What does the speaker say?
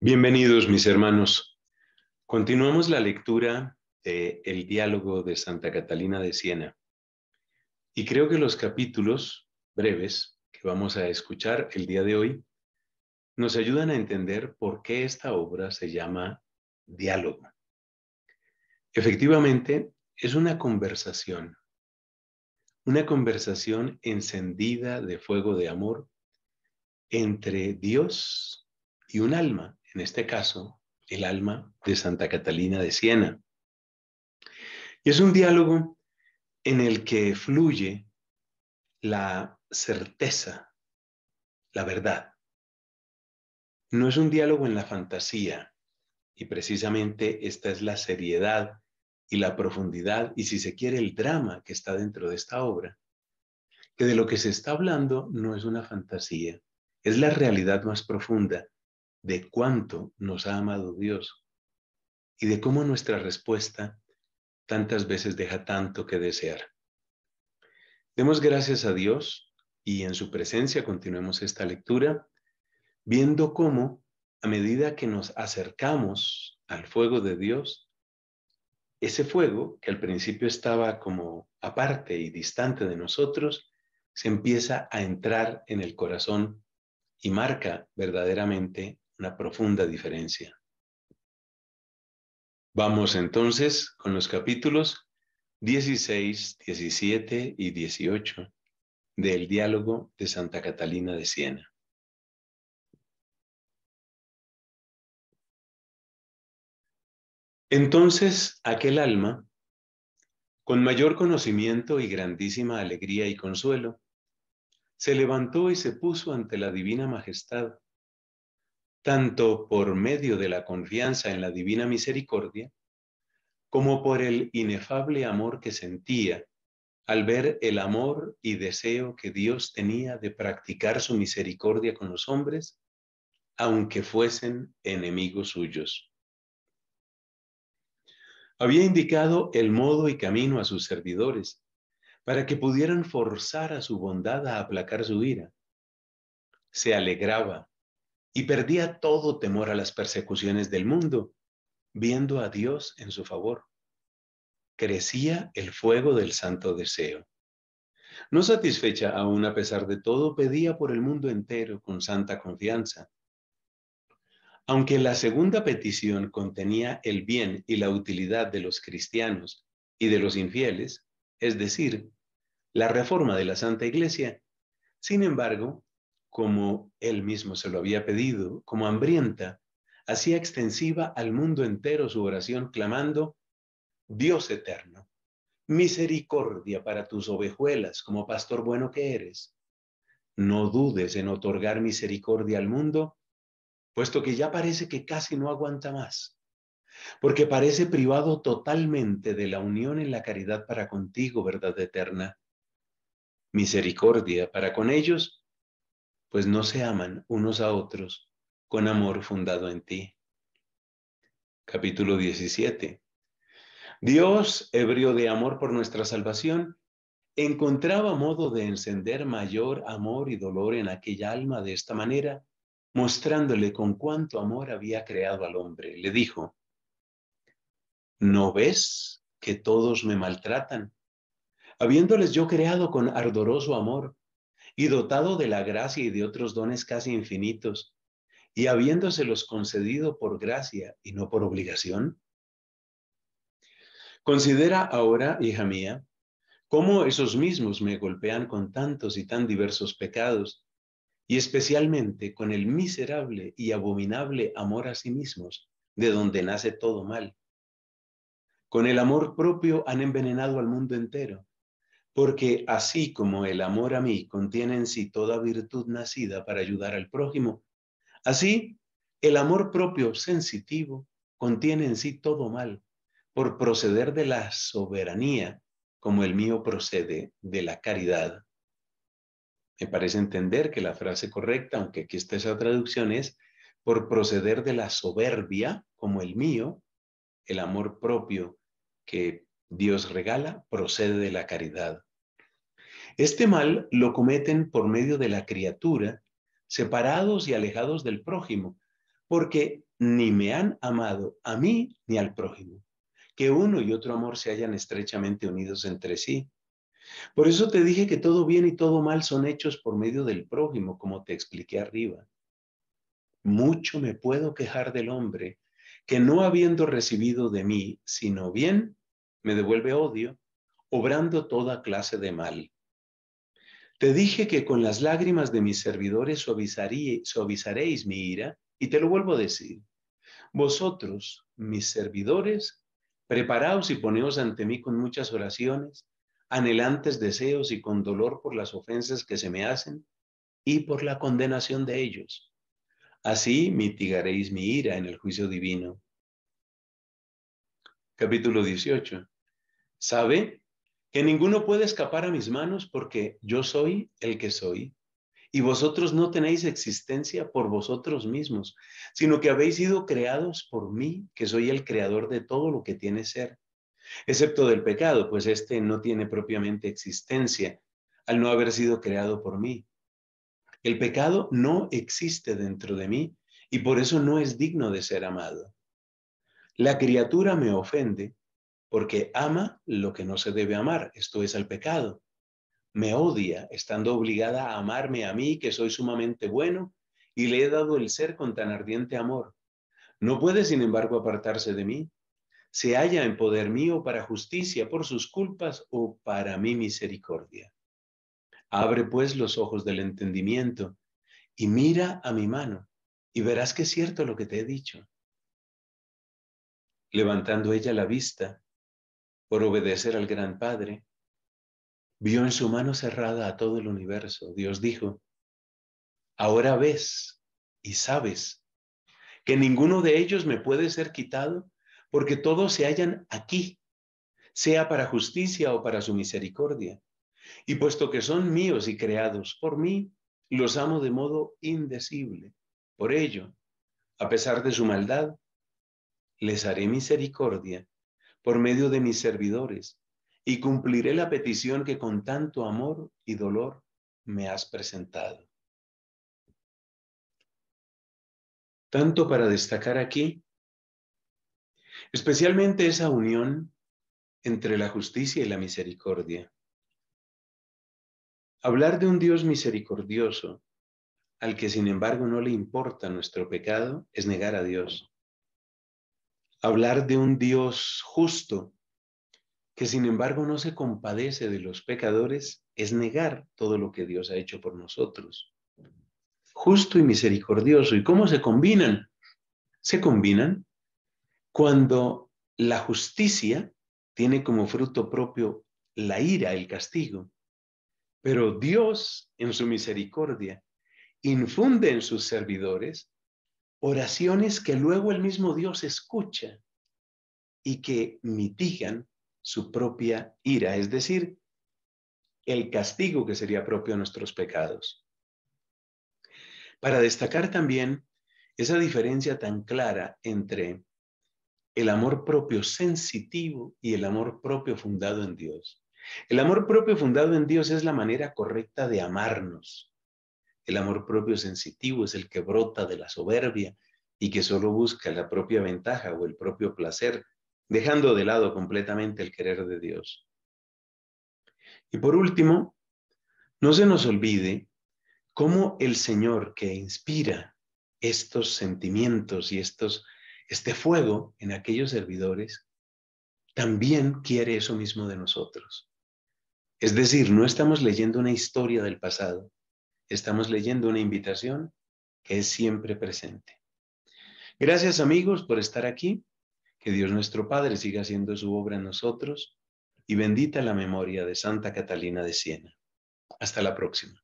Bienvenidos mis hermanos. Continuamos la lectura del El diálogo de Santa Catalina de Siena. Y creo que los capítulos breves que vamos a escuchar el día de hoy nos ayudan a entender por qué esta obra se llama diálogo. Efectivamente, es una conversación, una conversación encendida de fuego de amor entre Dios y un alma en este caso, el alma de Santa Catalina de Siena. Y es un diálogo en el que fluye la certeza, la verdad. No es un diálogo en la fantasía, y precisamente esta es la seriedad y la profundidad, y si se quiere, el drama que está dentro de esta obra, que de lo que se está hablando no es una fantasía, es la realidad más profunda de cuánto nos ha amado Dios y de cómo nuestra respuesta tantas veces deja tanto que desear. Demos gracias a Dios y en su presencia continuemos esta lectura, viendo cómo a medida que nos acercamos al fuego de Dios, ese fuego que al principio estaba como aparte y distante de nosotros, se empieza a entrar en el corazón y marca verdaderamente una profunda diferencia. Vamos entonces con los capítulos 16, 17 y 18 del diálogo de Santa Catalina de Siena. Entonces aquel alma, con mayor conocimiento y grandísima alegría y consuelo, se levantó y se puso ante la divina majestad tanto por medio de la confianza en la divina misericordia, como por el inefable amor que sentía al ver el amor y deseo que Dios tenía de practicar su misericordia con los hombres, aunque fuesen enemigos suyos. Había indicado el modo y camino a sus servidores para que pudieran forzar a su bondad a aplacar su ira. Se alegraba y perdía todo temor a las persecuciones del mundo, viendo a Dios en su favor. Crecía el fuego del santo deseo. No satisfecha aún a pesar de todo, pedía por el mundo entero con santa confianza. Aunque la segunda petición contenía el bien y la utilidad de los cristianos y de los infieles, es decir, la reforma de la Santa Iglesia, sin embargo, como él mismo se lo había pedido, como hambrienta, hacía extensiva al mundo entero su oración clamando, Dios eterno, misericordia para tus ovejuelas como pastor bueno que eres. No dudes en otorgar misericordia al mundo, puesto que ya parece que casi no aguanta más, porque parece privado totalmente de la unión en la caridad para contigo, verdad eterna. Misericordia para con ellos, pues no se aman unos a otros con amor fundado en ti. Capítulo 17. Dios, ebrio de amor por nuestra salvación, encontraba modo de encender mayor amor y dolor en aquella alma de esta manera, mostrándole con cuánto amor había creado al hombre. Le dijo, ¿no ves que todos me maltratan? Habiéndoles yo creado con ardoroso amor, y dotado de la gracia y de otros dones casi infinitos, y habiéndoselos concedido por gracia y no por obligación? Considera ahora, hija mía, cómo esos mismos me golpean con tantos y tan diversos pecados, y especialmente con el miserable y abominable amor a sí mismos, de donde nace todo mal. Con el amor propio han envenenado al mundo entero, porque así como el amor a mí contiene en sí toda virtud nacida para ayudar al prójimo, así el amor propio sensitivo contiene en sí todo mal, por proceder de la soberanía como el mío procede de la caridad. Me parece entender que la frase correcta, aunque aquí está esa traducción, es por proceder de la soberbia como el mío, el amor propio que Dios regala, procede de la caridad. Este mal lo cometen por medio de la criatura, separados y alejados del prójimo, porque ni me han amado a mí ni al prójimo, que uno y otro amor se hayan estrechamente unidos entre sí. Por eso te dije que todo bien y todo mal son hechos por medio del prójimo, como te expliqué arriba. Mucho me puedo quejar del hombre, que no habiendo recibido de mí sino bien, me devuelve odio, obrando toda clase de mal. Te dije que con las lágrimas de mis servidores suavizaréis mi ira, y te lo vuelvo a decir. Vosotros, mis servidores, preparaos y poneos ante mí con muchas oraciones, anhelantes deseos y con dolor por las ofensas que se me hacen y por la condenación de ellos. Así mitigaréis mi ira en el juicio divino capítulo 18. Sabe que ninguno puede escapar a mis manos porque yo soy el que soy. Y vosotros no tenéis existencia por vosotros mismos, sino que habéis sido creados por mí, que soy el creador de todo lo que tiene ser, excepto del pecado, pues éste no tiene propiamente existencia, al no haber sido creado por mí. El pecado no existe dentro de mí y por eso no es digno de ser amado. La criatura me ofende porque ama lo que no se debe amar, esto es el pecado. Me odia estando obligada a amarme a mí, que soy sumamente bueno, y le he dado el ser con tan ardiente amor. No puede, sin embargo, apartarse de mí. Se halla en poder mío para justicia por sus culpas o para mi misericordia. Abre pues los ojos del entendimiento y mira a mi mano y verás que es cierto lo que te he dicho levantando ella la vista por obedecer al Gran Padre, vio en su mano cerrada a todo el universo. Dios dijo, ahora ves y sabes que ninguno de ellos me puede ser quitado porque todos se hallan aquí, sea para justicia o para su misericordia. Y puesto que son míos y creados por mí, los amo de modo indecible. Por ello, a pesar de su maldad, les haré misericordia por medio de mis servidores y cumpliré la petición que con tanto amor y dolor me has presentado. Tanto para destacar aquí, especialmente esa unión entre la justicia y la misericordia. Hablar de un Dios misericordioso al que sin embargo no le importa nuestro pecado es negar a Dios hablar de un Dios justo que sin embargo no se compadece de los pecadores es negar todo lo que Dios ha hecho por nosotros. Justo y misericordioso. ¿Y cómo se combinan? Se combinan cuando la justicia tiene como fruto propio la ira, el castigo. Pero Dios, en su misericordia, infunde en sus servidores oraciones que luego el mismo Dios escucha y que mitigan su propia ira, es decir, el castigo que sería propio a nuestros pecados. Para destacar también esa diferencia tan clara entre el amor propio sensitivo y el amor propio fundado en Dios. El amor propio fundado en Dios es la manera correcta de amarnos, el amor propio sensitivo es el que brota de la soberbia y que solo busca la propia ventaja o el propio placer, dejando de lado completamente el querer de Dios. Y por último, no se nos olvide cómo el Señor que inspira estos sentimientos y estos, este fuego en aquellos servidores, también quiere eso mismo de nosotros. Es decir, no estamos leyendo una historia del pasado, estamos leyendo una invitación que es siempre presente. Gracias amigos por estar aquí. Que Dios nuestro Padre siga haciendo su obra en nosotros y bendita la memoria de Santa Catalina de Siena. Hasta la próxima.